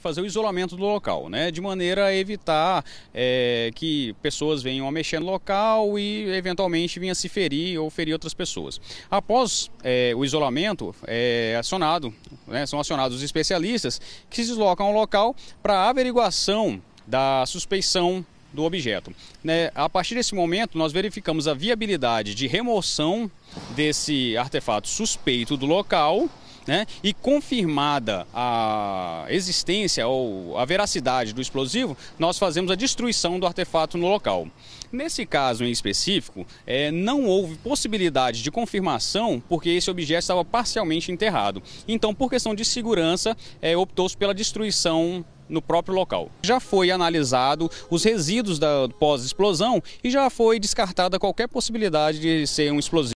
fazer o isolamento do local, né? De maneira a evitar é, que pessoas venham a mexer no local e eventualmente venham a se ferir ou ferir outras pessoas. Após é, o isolamento, é acionado, né, são acionados os especialistas que se deslocam ao local para averiguação da suspeição do objeto. Né, a partir desse momento, nós verificamos a viabilidade de remoção desse artefato suspeito do local. Né, e confirmada a existência ou a veracidade do explosivo, nós fazemos a destruição do artefato no local. Nesse caso em específico, é, não houve possibilidade de confirmação porque esse objeto estava parcialmente enterrado. Então, por questão de segurança, é, optou-se pela destruição no próprio local. Já foi analisado os resíduos da pós-explosão e já foi descartada qualquer possibilidade de ser um explosivo.